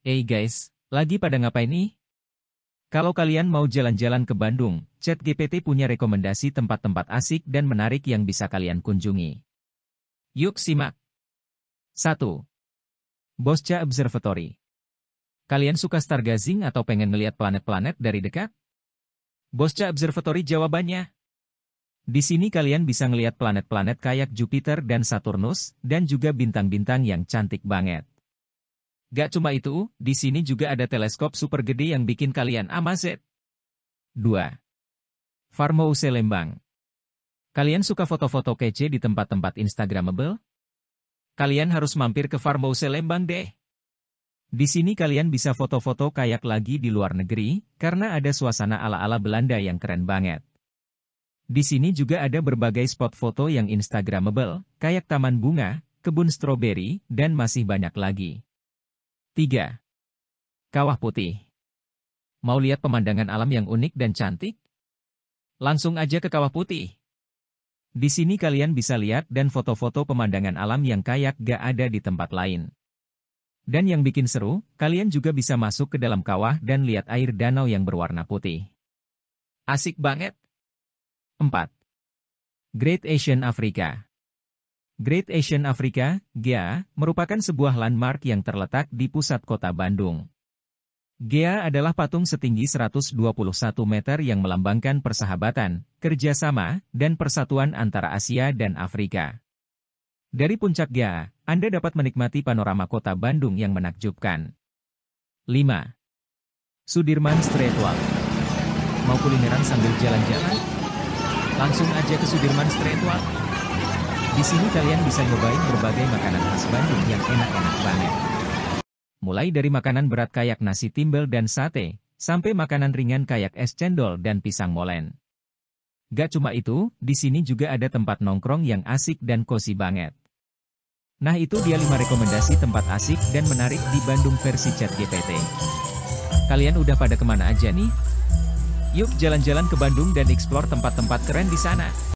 Hey guys, lagi pada ngapain nih? Kalau kalian mau jalan-jalan ke Bandung, ChatGPT punya rekomendasi tempat-tempat asik dan menarik yang bisa kalian kunjungi. Yuk simak. 1. Bosca Observatory. Kalian suka stargazing atau pengen ngelihat planet-planet dari dekat? Bosca Observatory jawabannya. Di sini kalian bisa ngelihat planet-planet kayak Jupiter dan Saturnus, dan juga bintang-bintang yang cantik banget. Gak cuma itu, di sini juga ada teleskop super gede yang bikin kalian amazed. 2. Farmouse Lembang Kalian suka foto-foto kece di tempat-tempat Instagramable? Kalian harus mampir ke Farmouse Lembang deh. Di sini kalian bisa foto-foto kayak lagi di luar negeri, karena ada suasana ala-ala Belanda yang keren banget. Di sini juga ada berbagai spot foto yang Instagramable, kayak taman bunga, kebun stroberi, dan masih banyak lagi. 3. Kawah Putih Mau lihat pemandangan alam yang unik dan cantik? Langsung aja ke Kawah Putih. Di sini kalian bisa lihat dan foto-foto pemandangan alam yang kayak gak ada di tempat lain. Dan yang bikin seru, kalian juga bisa masuk ke dalam kawah dan lihat air danau yang berwarna putih. Asik banget! 4. Great Asian Africa Great Asian Africa, GEA, merupakan sebuah landmark yang terletak di pusat kota Bandung. GEA adalah patung setinggi 121 meter yang melambangkan persahabatan, kerjasama, dan persatuan antara Asia dan Afrika. Dari puncak GEA, Anda dapat menikmati panorama kota Bandung yang menakjubkan. 5. Sudirman Street Walk Mau kulineran sambil jalan-jalan? Langsung aja ke Sudirman Street Walk. Di sini kalian bisa nyobain berbagai makanan khas Bandung yang enak-enak banget. Mulai dari makanan berat kayak nasi timbel dan sate, sampai makanan ringan kayak es cendol dan pisang molen. Gak cuma itu, di sini juga ada tempat nongkrong yang asik dan kosi banget. Nah itu dia 5 rekomendasi tempat asik dan menarik di Bandung versi chat GPT. Kalian udah pada kemana aja nih? Yuk jalan-jalan ke Bandung dan explore tempat-tempat keren di sana.